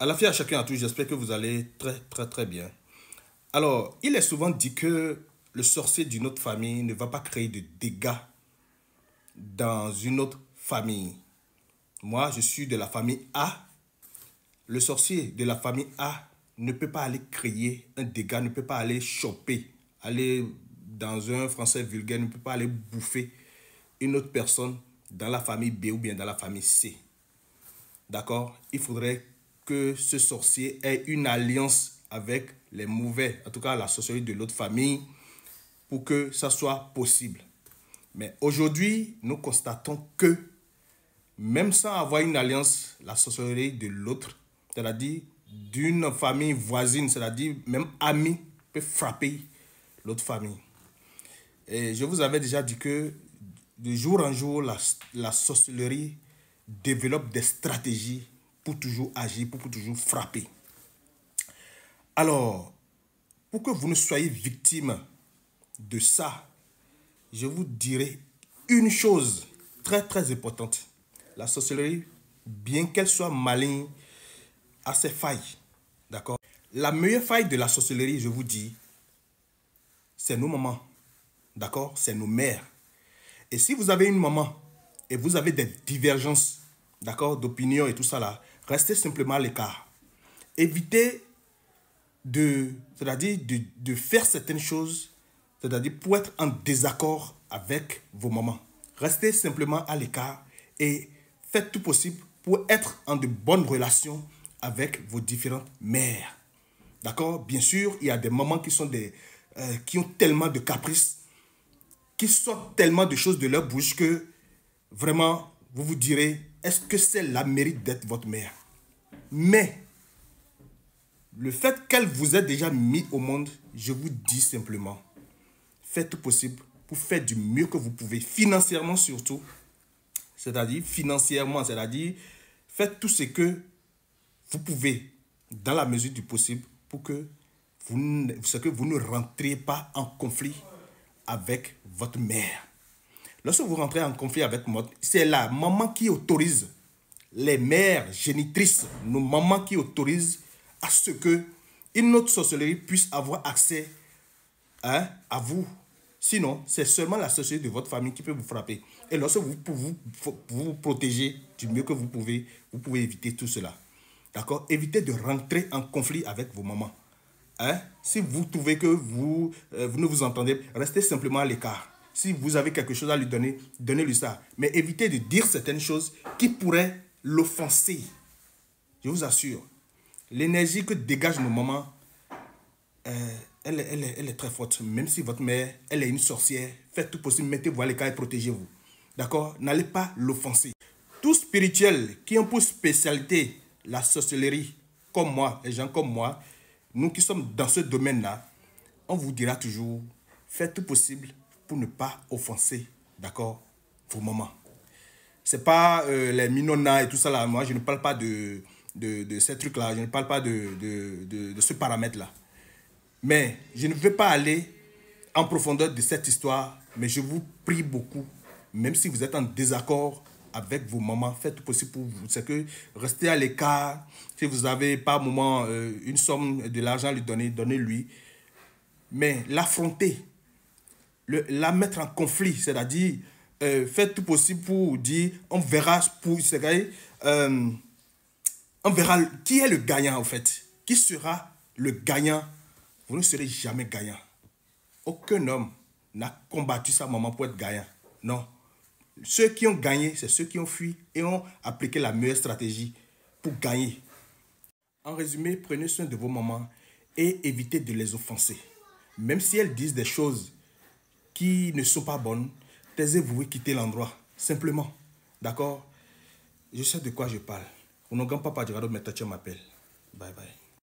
À la fin, à chacun à tous, j'espère que vous allez très très très bien. Alors, il est souvent dit que le sorcier d'une autre famille ne va pas créer de dégâts dans une autre famille. Moi, je suis de la famille A. Le sorcier de la famille A ne peut pas aller créer un dégât, ne peut pas aller choper, aller dans un français vulgaire, ne peut pas aller bouffer une autre personne dans la famille B ou bien dans la famille C. D'accord Il faudrait que ce sorcier ait une alliance avec les mauvais, en tout cas la sorcellerie de l'autre famille, pour que ça soit possible. Mais aujourd'hui, nous constatons que, même sans avoir une alliance, la sorcellerie de l'autre, c'est-à-dire d'une famille voisine, c'est-à-dire même amie, peut frapper l'autre famille. Et je vous avais déjà dit que de jour en jour, la, la sorcellerie développe des stratégies pour toujours agir, pour, toujours frapper. Alors, pour que vous ne soyez victime de ça, je vous dirai une chose très très importante. La sorcellerie, bien qu'elle soit maligne, a ses failles. D'accord La meilleure faille de la sorcellerie, je vous dis, c'est nos mamans. D'accord C'est nos mères. Et si vous avez une maman et vous avez des divergences, d'accord, d'opinion et tout ça là, Restez simplement à l'écart. Évitez de, c'est-à-dire de, de, faire certaines choses, c'est-à-dire pour être en désaccord avec vos mamans. Restez simplement à l'écart et faites tout possible pour être en de bonnes relations avec vos différentes mères. D'accord Bien sûr, il y a des mamans qui sont des euh, qui ont tellement de caprices, qui sortent tellement de choses de leur bouche que vraiment vous vous direz est-ce que c'est la mérite d'être votre mère Mais le fait qu'elle vous ait déjà mis au monde, je vous dis simplement, faites tout possible pour faire du mieux que vous pouvez, financièrement surtout. C'est-à-dire, financièrement, c'est-à-dire, faites tout ce que vous pouvez, dans la mesure du possible, pour que vous, que vous ne rentriez pas en conflit avec votre mère. Lorsque vous rentrez en conflit avec moi, c'est la maman qui autorise les mères génitrices, nos mamans qui autorisent à ce que une autre sorcellerie puisse avoir accès hein, à vous. Sinon, c'est seulement la sorcellerie de votre famille qui peut vous frapper. Et lorsque vous vous, vous, vous protégez du mieux que vous pouvez, vous pouvez éviter tout cela. D'accord Évitez de rentrer en conflit avec vos mamans. Hein? Si vous trouvez que vous, euh, vous ne vous entendez, restez simplement à l'écart. Si vous avez quelque chose à lui donner, donnez-lui ça. Mais évitez de dire certaines choses qui pourraient l'offenser. Je vous assure, l'énergie que dégage nos mamans, euh, elle, elle, est très forte. Même si votre mère, elle est une sorcière, faites tout possible, mettez-vous à l'écart et protégez-vous. D'accord N'allez pas l'offenser. Tout spirituel qui ont pour spécialité la sorcellerie, comme moi, les gens comme moi, nous qui sommes dans ce domaine-là, on vous dira toujours, faites tout possible, pour ne pas offenser, d'accord, vos mamans. C'est pas euh, les minonas et tout ça là. Moi, je ne parle pas de, de, de ces trucs-là. Je ne parle pas de, de, de, ce paramètre-là. Mais je ne veux pas aller en profondeur de cette histoire. Mais je vous prie beaucoup, même si vous êtes en désaccord avec vos mamans, faites tout possible pour vous. C'est que restez à l'écart. Si vous avez par moment euh, une somme de l'argent à lui donner, donnez-lui. Mais l'affronter, le, la mettre en conflit, c'est-à-dire euh, faire tout possible pour dire on verra pour euh, on verra qui est le gagnant en fait, qui sera le gagnant. Vous ne serez jamais gagnant. Aucun homme n'a combattu sa maman pour être gagnant. Non. Ceux qui ont gagné, c'est ceux qui ont fui et ont appliqué la meilleure stratégie pour gagner. En résumé, prenez soin de vos mamans et évitez de les offenser. Même si elles disent des choses qui ne sont pas bonnes, taisez-vous et quittez l'endroit, simplement. D'accord Je sais de quoi je parle. On pas grand-papa toi tu m'appelle. Bye bye.